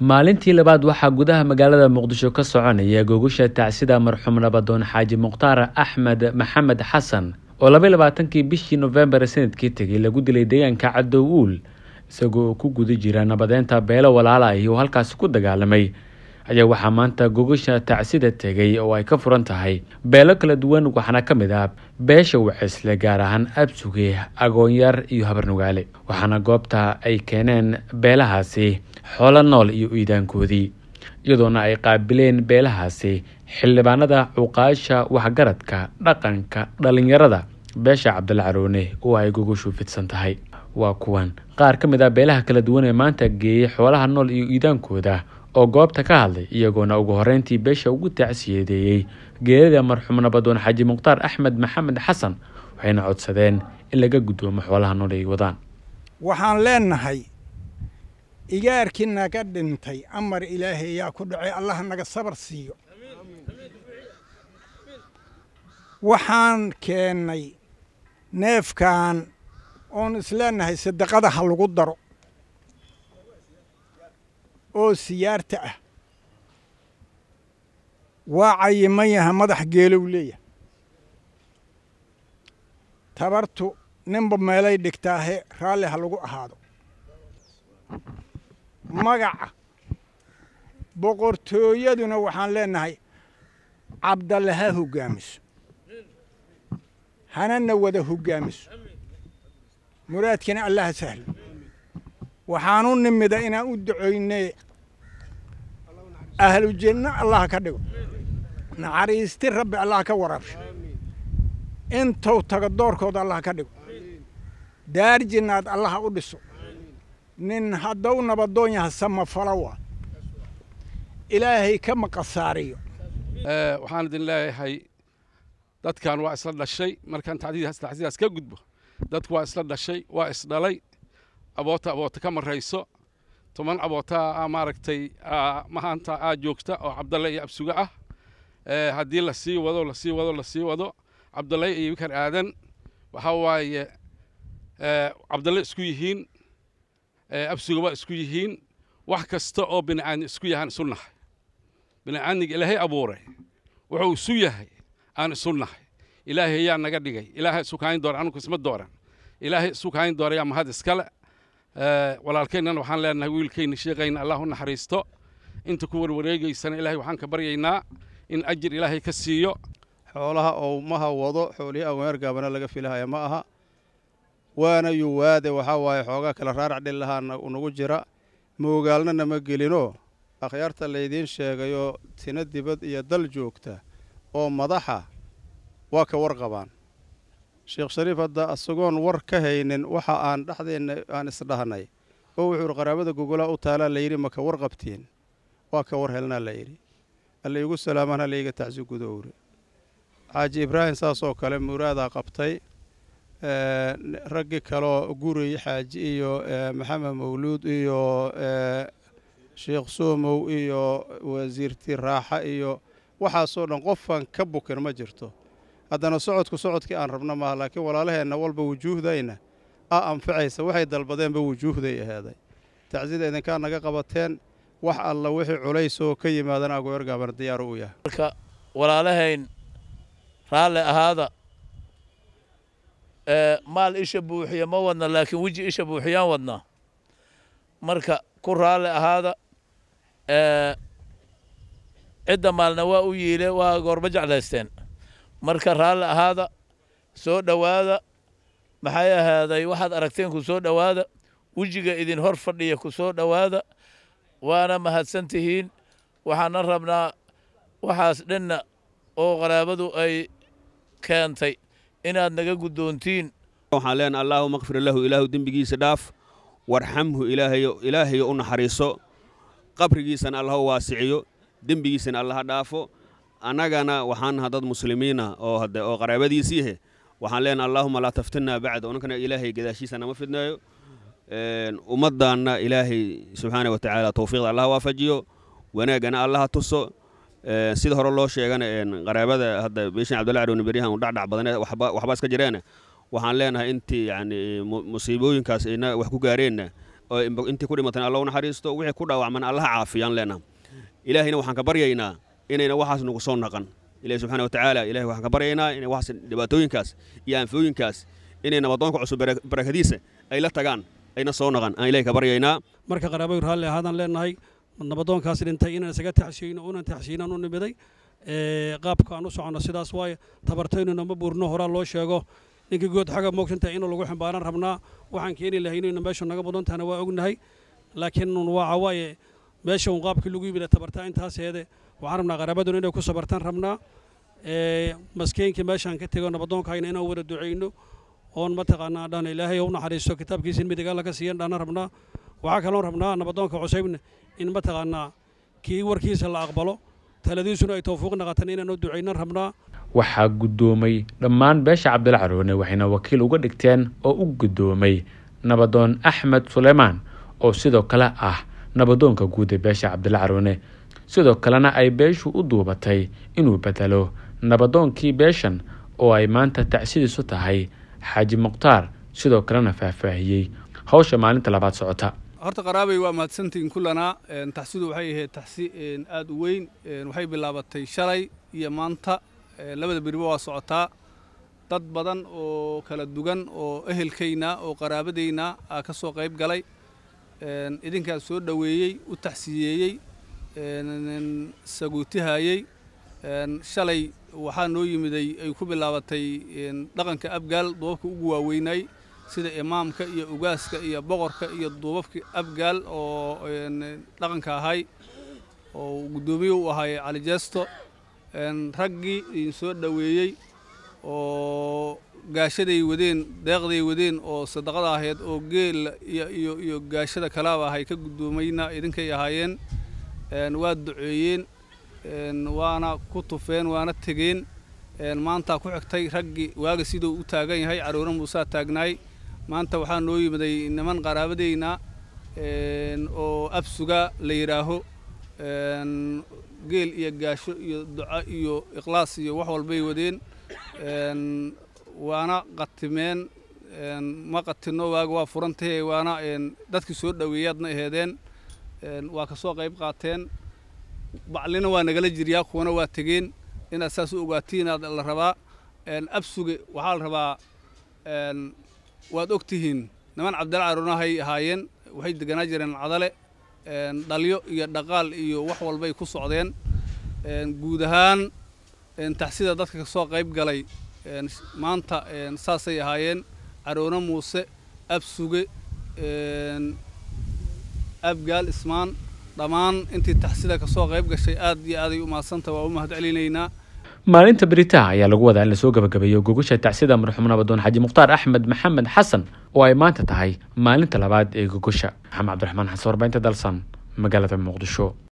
maalintii labaad waxaa gudaha magaalada muqdisho ka soconaya gogosha tacsida marxuum nabadoon xaaji mukhtaar axmed maxamed xasan oo labay labaatankii bishii nofembar sanadkii tegay lagu dilay deegaanka cadow uul isagoo ku guda jira nabadeynta beelo walaala ahi oo halkaasi ku dagaalamay ayaa waxaa maanta gogosha tacsida tegay oo ay ka furan tahay beelo kala duwan waxaana ka mid ah beesha wacisle gaar ahaan absuge agoonyar iyo habarnugaale waxaana goobta ay keeneen beelahaasi xoolo nool iyo iidaankoodii iyadoona ay qaabileen beelahaasi xildhibaanada cuqaasha waxgaradka dhaqanka dhallinyarada beesha cabdalla oo ay gogoshu fidsan tahay waa kuwan qaar ka mid a ah beelaha kala duwan ee maanta geeyey xoolaha nool iyo iidaankooda oo goobta ka hadlay iyagoona ugu horreyntii beesha ugu tacsiyadeeyey geerida marxuum nabadoon xaaji mukhtaar axmed maxamed xasan waxayna codsadeen in laga guddoomo xoolaha nool ay wadaan waxaan leenahay igaarkii naga dhintay amar ilaahay ayaa ku dhacay allah naga sabar siiyo waxaan keennay neefkan oon isleenahay sadaqada ha lagu daro oo siyaarta ah waa cayiman cayimanyaha madax geelow leeyahay tabartu ninba meelay dhigtaahe raalli ha lagu ahaado magaca boqortooyaduna waxaan leenahay cabdalle ha hogaamiso hananna wada hogaamiso muraadkiina allaha sahlo waxaanu nimida inaan u ducoynee ahlujanno allaha ka dhigo naxariisti rabbi allaha ka warabsho intuu tago doorkooda allaha ka dhigo daar allaha u dhiso nin haddau nabadoon yaha sama falawa ilaahay ka maqasaariyo eh, waxaan idin leeyahay dadkan waa isla dhashay markaan tacsidaas ka gudbo dadku waa isla dhashay waa isdhalay aboota aboota ka marayso toban abootaa maaragtay mahaanta aa joogta oo cabdalle iyo absuga ah eh, haddii lasii wado lasii wado lasii wado cabdalle iyo wikan aadan waxaa waaye eh, cabdalle isku yihiin absiga isku yihiin wax kasta oo binacaan isku yahaan isu nahay binacaaniga ilaahay abuuray wuxuu isu yahay aan isu nahay ilaahay ayaa naga dhigay ilaahay isu kaayn doora anuku isma dooran ilaahay isu kaayn dooraya mahad iskale walaalkaynan waxaan leenahay wiilkayna sheeqayna allah u naxariisto inta ku warwareegaysana ilahay waxaan ka baryaynaa in ajir ilaahay ka siiyo xoolaha oo owmaha wado xoolihii aweer gaabana laga filahaya ma aha waana yuwaade waxaa waaye xoogaa kale raarac dhil unagu jira moogaalnana ma gelinoo akhyaarta laydiin sheegayoo tina dibad iyo dal joogta oo madaxa waa ka warqabaan sheekh shariif hadda isagoon war ka haynin waxa aan dhexdeenna aan isdhahnay oo wuxuu qaraabada gogolaha u taalaa layidhi ma ka warqabtiin waa ka war helnaa layidhi alla igu salaamaan hallaiga tacsi xaaji ibraahim saasoo kale muraadaa qabtay Eh, raggi kaloo guray xaaji iyo eh, maxamed mawluud iyo eh, sheekh soomow iyo wasiirti raaxa iyo waxaasoo dhan qofaan ka bukin ma jirto haddana socodku socodkii aan rabna maaha laakiin walaalaheenna walba wujuuhdayna a anfacaysa waxay dalbadeenba wujuuhday ahaaday tacsida idinkaa naga qabateen wax alla wixii culays oo ka yimaadana agoyar gaaban diyaaru u yahay walaalahayn raalle ahaada maal isha buuxiya ma wadna laakiin weji isha buuxiyaan wadnaa marka ku raalli ahaada cidda maalna waa u yiile waa goorba jeclaysteen marka raalli ahaada soo dhowaada maxay ahaaday waxaad aragteen ku soo dhowaada wejiga idin hor fadhiya ku soo dhowaada waana mahadsan tihiin waxaana rabnaa waxaas dhinna oo qaraabadu ay keentay inaad naga guddoontiin waxaan leenaha allaahuma kfir lahu ilaahu dembigiisa dhaaf warxamhu ilaahay ilaahayo u naxariiso qabrigiisana allaha u waasiciyo dembigiisana allaha dhaafo annagana waxaan naha dad muslimiina oo hadde oo qaraabadiisiihe waxaan leenaha allaahuma laa taftinna bacda onankana ilaahay gadaashiisa nama fidneeyo ummaddaanna ilaahay subxaana wa tacaala towfiiqda allaha waafajiyo wanaagana allaha tuso Eh, sida hore loo sheegana qaraabada hadda bishin cabdullah carooni beryahan uu dhacdhac badane waxbaa iska jireene waxaan leenahay intii yani musiibooyinkaas ayna wax ku gaareenna oo intii ku dhimateen alla naxariisto wixii ku dhaawacman allaha caafiyaan leenaha ilaahayna waxaan ka baryaynaa inayna waxaas nagu soo naqan ilahi subxana wa tacaala ilahi waxaan ka baryaynaa inay waxaas dhibaatooyinkaas iyo anfooyinkaas inay nabadoonka cusub barakadiisa ay la tagaan ayna soo naqan aan ilahi ka baryaynaa marka qaraabayu raalli ahaadaan leenahay nabadoonkaas dhintay inaan isaga taxsiino unan taxsiinan u nimiday qaabka aan u soconno sidaas waaye tabartaynu nama buurno horaa loo sheego ninkii good xaga moogtanta inuu lagu xambaaran rabnaa waxaan keeni lahay inayna meeshu naga mudantahana waa ognahay laakiin nun waa meesha un qaabkii lagu yimida tabartaa intaas waxaan rabnaa qaraabaduna inay ku sabartan rabnaa maskeenkii meeshaan ka tego nabadoonkayna inaan wada ducayno oon mataqaanaa dhaan ilaahay u naxariisto kitaabkiisa in midig ka siiyan dhaana rabnaa waxaa kaloon rabnaa nabadoonka cusaybna in mataqaanaa kii warkiisa la aqbalo taladiisuna ay towfiiq naqatan inaanu ducaynan rabnaa waxaa guddoomay dhammaan beesha cabdila caroone waxayna wakiil uga dhigteen oo u guddoomay nabadoon axmed suleymaan oo sidoo kale ah nabadoonka guud ee beesha cabdila caroone sidoo kalena ay beeshu u duubatay inuu bedelo nabadoonkii beeshan oo ay maanta tacsidiisu tahay xaaji mukhtaar sidoo kalena faahfaahiyey howsha maalinta labaad socota horta qaraabay waa mahadsantiin kullanaa taxsidu waxay ahayd taxsi aad u weyn waxay bilaabatay shalay iyo maanta labada beriba waa socotaa dad badan oo kala dugan oo ehelkayna oo qaraabadayna aa ka soo qayb galay idinkaas soo dhoweeyey u taxsiyeeyey saguutihayey shalay waxaa noo yimiday ay ku bilaabatay dhaqanka abgaal dababka ugu waaweynay sida imaamka iyo ugaaska iyo boqorka iyo duubabkii abgaal oo dhaqanka ahay oo guddoomiye u ahay calijeesto raggii idin dhaweeyey oo gaashaday wadeen deeqday wadeen oo sadaqada ahayd oo geel iyo iyo gaashada kalaaba ahay ka guddoomayna idinkay ahaayeen waa duceeyeen waana ku tufeen waana tegeen maantaa ku xigtay raggii waaga siduu u taagan yahay caruura muusaa taagnaay maanta waxaa noo yimiday niman qaraabadeyna oo absuga la yidhaaho geel iyo gaasho iyo duco iyo ikhlaas iyo wax walbay wadeen waana qatimeen ma qatinno waaga waa furantahe waana dadkii soo dhoweeyaadna aheedeen waa ka soo qayb qaateen baclina waa nagala jiryaa kuwana waa tegeen inaad saas u ogaatiin la rabaa absuge waxaa la rabaa waad og tihiin niman cabdilaa hay ahaayeen waxay deganaa jireen cadale dhalyo iyo dhaqaal iyo wax walbay ku socdeen guud ahaan taxsida dadka kasoo qayb galay maanta saasay ahaayeen caroona muuse absuge abgaal ismaan dhammaan intii taxsida kasoo qayb gashay aad iyo aaday u mahadsantaha waa u mahad celinaynaa maalinta beritaha ayaa lagu wadaa in lasoo gabagabeeyo gogosha tacsida marxuum nabadoon xaaji mukhtaar axmed maxamed xasan oo ay maanta tahay maalinta labaad ee gogosha maxamed cabdiraxmaan xasan warbaahinta dalsan magaalada muqdisho